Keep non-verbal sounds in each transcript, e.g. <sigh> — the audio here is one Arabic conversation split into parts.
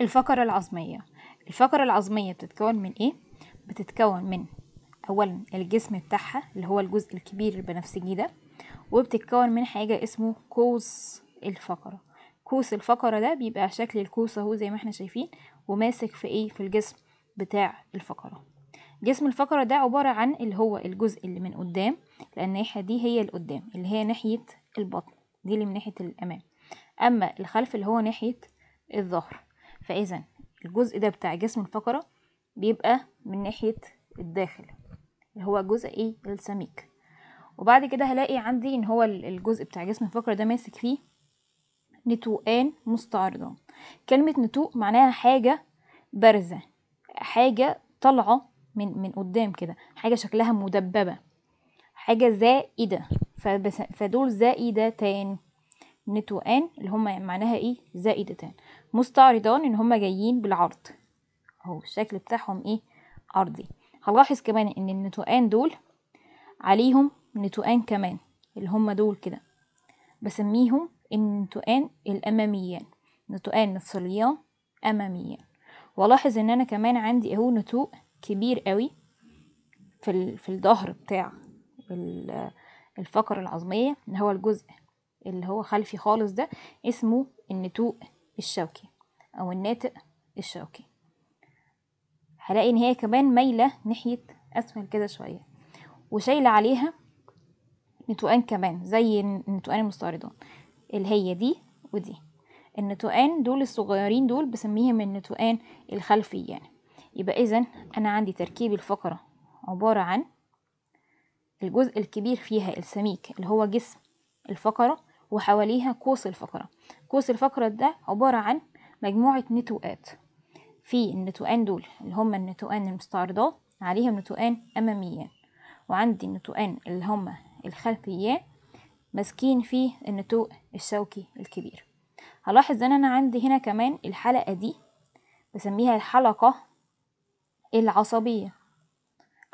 الفقرة العظمية الفقرة العظمية بتتكون من ايه؟ بتتكون من اولا الجسم بتاعها اللي هو الجزء الكبير البنفسجي ده وبتتكون من حاجة اسمه قوس الفقرة قوس الفقرة ده بيبقى شكل الكوس اهو زي ما احنا شايفين وماسك في ايه؟ في الجسم بتاع الفقرة جسم الفقرة ده عبارة عن اللي هو الجزء اللي من قدام لأن الناحية دي هي القدام اللي هي ناحية البطن دي اللي من ناحية الأمام أما الخلف اللي هو ناحية الظهر فإذا الجزء ده بتاع جسم الفقرة بيبقى من ناحية الداخل اللي هو جزء ايه السميك وبعد كده هلاقي عندي ان هو الجزء بتاع جسم الفقرة ده ماسك فيه نتوءان مستعرضان كلمة نتوء معناها حاجة بارزة حاجة طالعة من من قدام كده حاجة شكلها مدببة حاجة زائدة فدول زائدتان نتوءان اللي هما معناها ايه زائدتان مستعرضان ان هما جايين بالعرض اهو الشكل بتاعهم ايه عرضي هلاحظ كمان ان النتوان دول عليهم نتوان كمان اللي هما دول كده بسميهم النتوان الاماميان نتوان مفصليان اماميان والاحظ ان انا كمان عندي اهو نتوء كبير قوي في في الظهر بتاع الفقر العظميه اللي هو الجزء اللي هو خلفي خالص ده اسمه النتوء الشوكي أو الناتئ الشوكي هلاقي إن هي كمان مايلة ناحية أسفل كده شوية وشايلة عليها نتوان كمان زي النتوان المستعرضان اللي هي دي ودي النتوان دول الصغيرين دول بسميهم النتوان الخلفي يعني يبقى إذا أنا عندي تركيب الفقرة عبارة عن الجزء الكبير فيها السميك اللي هو جسم الفقرة وحواليها قوس الفقرة قوس الفقرة ده عبارة عن مجموعة نتوءات في النتوءان دول اللي هما النتوءان المستعرضات عليهم نتوءان أماميان وعندي النتوءان اللي هما الخلفيان ماسكين فيه النتوء الشوكي الكبير هلاحظ ان انا عندي هنا كمان الحلقة دي بسميها الحلقة العصبية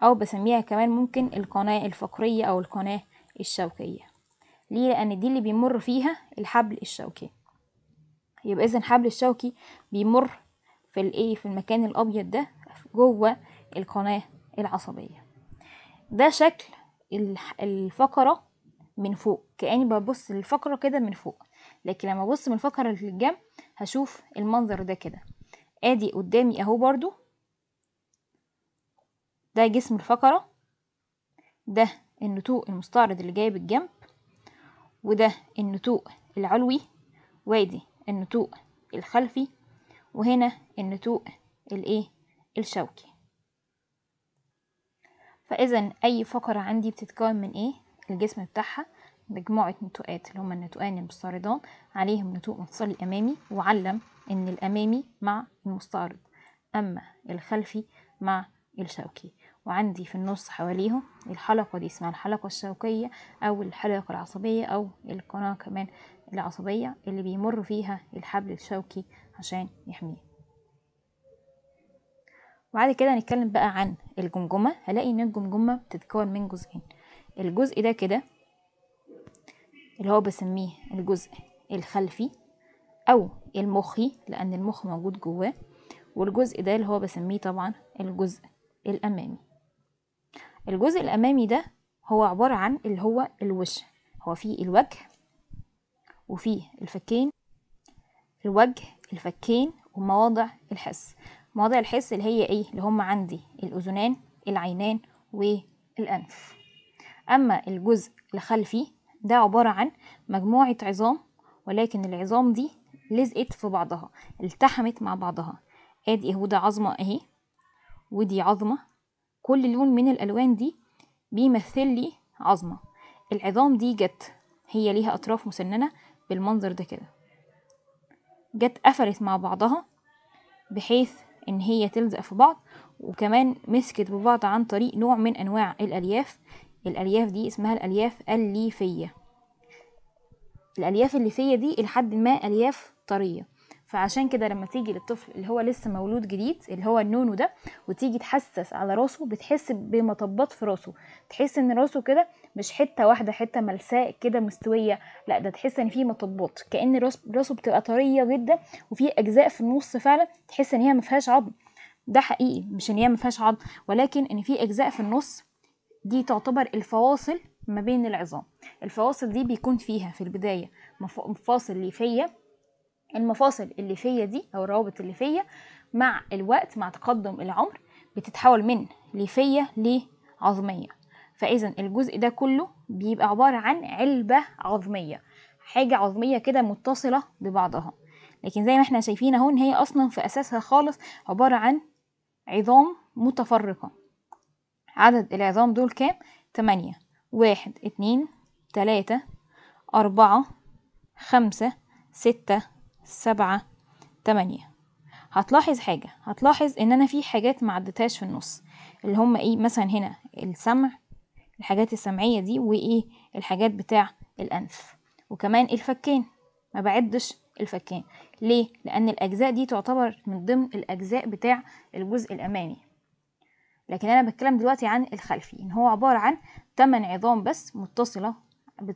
او بسميها كمان ممكن القناة الفقرية او القناة الشوكية ليه لان دي اللي بيمر فيها الحبل الشوكي يبقى اذا الحبل الشوكي بيمر في الايه في المكان الابيض ده جوه القناه العصبيه ده شكل الفقره من فوق كاني ببص للفقره كده من فوق لكن لما ابص من الفقره للجنب هشوف المنظر ده كده ادي قدامي اهو برضو ده جسم الفقره ده النتوء المستعرض اللي جاي بالجنب وده النتوء العلوي وادي النتوء الخلفي وهنا النتوء الايه الشوكي فاذا اي فقره عندي بتتكون من ايه الجسم بتاعها مجموعه نتوءات اللي هما النتوءان المستعرضان عليهم نتوء مفصلي امامي وعلم ان الامامي مع المستعرض اما الخلفي مع الشوكي وعندي في النص حواليهم الحلقة دي اسمها الحلقة الشوكية أو الحلقة العصبية أو القناة كمان العصبية اللي بيمر فيها الحبل الشوكي عشان يحميه وبعد كده هنتكلم بقى عن الجمجمة هلاقي ان الجمجمة بتتكون من جزئين الجزء ده كده اللي هو بسميه الجزء الخلفي او المخي لان المخ موجود جواه والجزء ده اللي هو بسميه طبعا الجزء الامامي الجزء الأمامي ده هو عبارة عن اللي هو الوش هو فيه الوجه وفيه الفكين الوجه الفكين ومواضع الحس مواضع الحس اللي هي ايه اللي هم عندي الأذنان العينان والأنف أما الجزء الخلفي ده عبارة عن مجموعة عظام ولكن العظام دي لزقت في بعضها التحمت مع بعضها ادي اهو ده عظمة اهي ودي عظمة كل لون من الألوان دي بيمثل لي عظمة العظام دي جت هي ليها أطراف مسننة بالمنظر ده كده جت قفلت مع بعضها بحيث إن هي تلزق في بعض وكمان مسكت ببعض عن طريق نوع من أنواع الألياف الألياف دي اسمها الألياف الليفية الألياف الليفية دي لحد ما ألياف طرية فعشان كده لما تيجي للطفل اللي هو لسه مولود جديد اللي هو النونو ده وتيجي تحسس على راسه بتحس بمطبات في راسه تحس ان راسه كده مش حته واحده حته ملساء كده مستويه لا ده تحس ان في مطبات كان راس راسه بتبقى طريه جدا وفي اجزاء في النص فعلا تحس ان هي ما فيهاش عظم ده حقيقي مش ان هي ما فيهاش عظم ولكن ان في اجزاء في النص دي تعتبر الفواصل ما بين العظام الفواصل دي بيكون فيها في البدايه مفاصل ليفيه المفاصل اللي فيا دي او الروابط اللي فيا مع الوقت مع تقدم العمر بتتحول من ليفيه لعظميه فاذا الجزء ده كله بيبقى عباره عن علبه عظميه حاجه عظميه كده متصله ببعضها لكن زي ما احنا شايفين اهو ان هي اصلا في اساسها خالص عباره عن عظام متفرقه عدد العظام دول كام تمانية واحد اتنين تلاتة أربعة خمسة ستة سبعة تمانية هتلاحظ حاجة هتلاحظ ان انا في حاجات ما في النص اللي هم ايه مثلا هنا السمع الحاجات السمعية دي وايه الحاجات بتاع الانف وكمان الفكين ما بعدش الفكين ليه لان الاجزاء دي تعتبر من ضمن الاجزاء بتاع الجزء الامامي لكن انا بتكلم دلوقتي عن الخلفي ان هو عبارة عن تمن عظام بس متصلة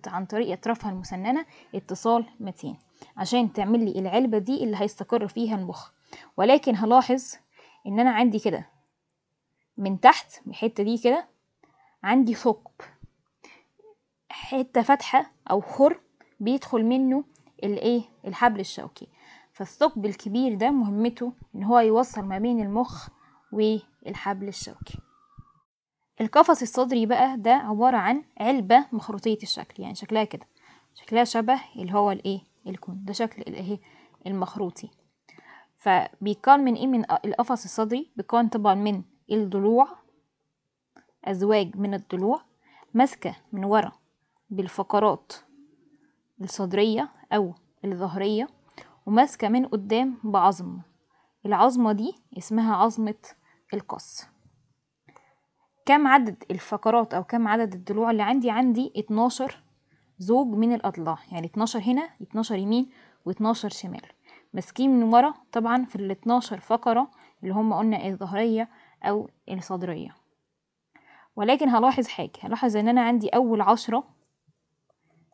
عن طريق أطرافها المسننة اتصال متين عشان تعمل لي العلبة دي اللي هيستقر فيها المخ ولكن هلاحظ إن أنا عندي كده من تحت الحتة دي كده عندي ثقب حتة فاتحة أو خر بيدخل منه الايه الحبل الشوكي فالثقب الكبير ده مهمته إن هو يوصل ما بين المخ والحبل الشوكي القفص الصدري بقى ده عبارة عن علبة مخروطية الشكل يعني شكلها كده شكلها شبه اللي هو الايه الكون ده شكل الايه المخروطي فبيكون من ايه من القفص الصدري بيكون طبعا من الضلوع ازواج من الضلوع ماسكة من ورا بالفقرات الصدرية او الظهرية وماسكة من قدام بعظم العظمة دي اسمها عظمة القص كم عدد الفقرات او كم عدد الضلوع اللي عندي عندي 12 زوج من الاضلاع يعني 12 هنا 12 يمين و12 شمال ماسكين من ورا طبعا في ال 12 فقره اللي هم قلنا الظهريه او الصدريه ولكن هلاحظ حاجه هلاحظ ان انا عندي اول عشرة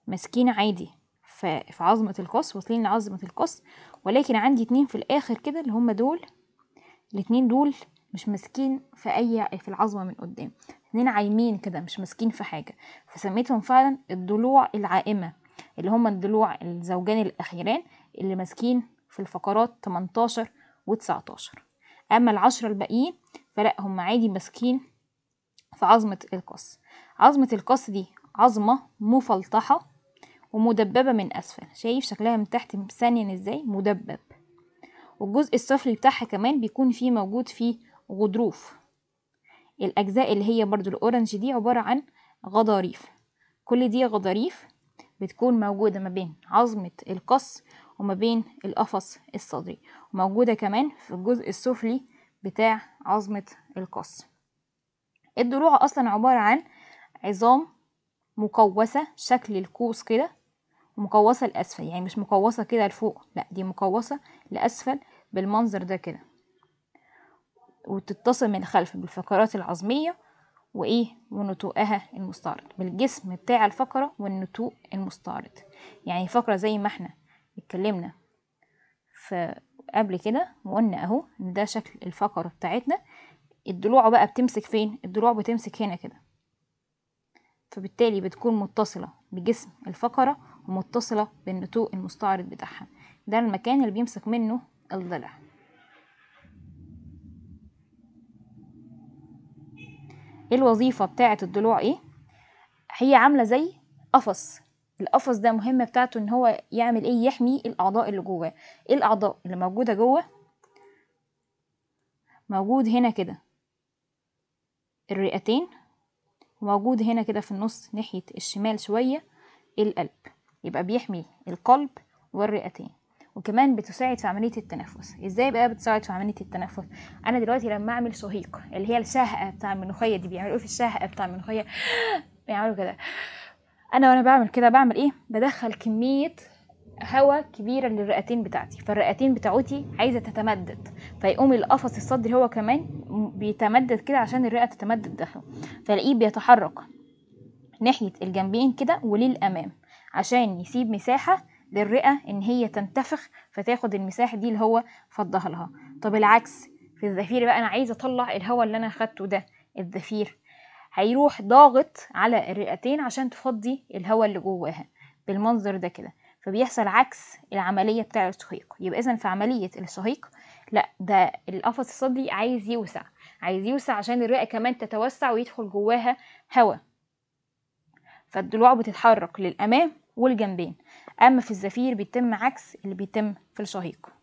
ماسكين عادي في عظمه القص واصلين لعظمه القص ولكن عندي اتنين في الاخر كده اللي هم دول الاتنين دول مش ماسكين في اي في العظمه من قدام اتنين عايمين كده مش ماسكين في حاجه فسميتهم فعلا الضلوع العائمه اللي هما الضلوع الزوجان الاخيران اللي ماسكين في الفقرات 18 و19 اما العشرة الباقيين فلا هم عادي ماسكين في عظمه القص عظمه القص دي عظمه مفلطحه ومدببه من اسفل شايف شكلها من تحت ثانيا ازاي مدبب والجزء السفلي بتاعها كمان بيكون فيه موجود فيه غضروف الأجزاء اللي هي برضو الأورنج دي عبارة عن غضاريف كل دي غضاريف بتكون موجودة ما بين عظمة القص وما بين القفص الصدري وموجودة كمان في الجزء السفلي بتاع عظمة القص الضلوع أصلا عبارة عن عظام مقوسة شكل القوس كده ومقوسة لأسفل يعني مش مقوسة كده لفوق لأ دي مقوسة لأسفل بالمنظر ده كده وتتصل من الخلف بالفقرات العظمية وإيه ونتوءها المستعرض بالجسم بتاع الفقرة والنتوء المستعرض يعني فقرة زي ما احنا اتكلمنا قبل كده وقلنا اهو ان ده شكل الفقرة بتاعتنا الضلوع بقى بتمسك فين الضلوع بتمسك هنا كده فبالتالي بتكون متصلة بجسم الفقرة ومتصلة بالنتوء المستعرض بتاعها ده المكان اللي بيمسك منه الضلع الوظيفه بتاعه الضلوع ايه هي عامله زي قفص القفص ده مهمه بتاعته ان هو يعمل ايه يحمي الاعضاء اللي جواه ايه الاعضاء اللي موجوده جوه موجود هنا كده الرئتين وموجود هنا كده في النص ناحيه الشمال شويه القلب يبقى بيحمي القلب والرئتين وكمان بتساعد في عمليه التنفس ازاي بقى بتساعد في عمليه التنفس انا دلوقتي لما اعمل صهيق اللي هي الشهقة بتاع المنوخيه دي بيعملوا ايه في الشهقة بتاع المنوخيه <gasps> بيعملوا كده انا وانا بعمل كده بعمل ايه بدخل كميه هواء كبيرة للرئتين بتاعتي فالرئتين بتاعتي عايزة تتمدد فيقوم القفص الصدري هو كمان بيتمدد كده عشان الرئة تتمدد داخله فلاقيه بيتحرك ناحية الجنبين كده وللأمام عشان يسيب مساحة للرئة إن هي تنتفخ فتاخد المساحة دي اللي هو فضها لها طب العكس في الزفير بقى أنا عايزة أطلع الهواء اللي أنا خدته ده الزفير هيروح ضاغط على الرئتين عشان تفضي الهواء اللي جواها بالمنظر ده كده فبيحصل عكس العملية بتاع الصهيق يبقى إذا في عملية الصهيق لا ده القفص الصدري عايز يوسع عايز يوسع عشان الرئة كمان تتوسع ويدخل جواها هواء فالضلوع بتتحرك للأمام والجنبين أما في الزفير بيتم عكس اللي بيتم في الشهيق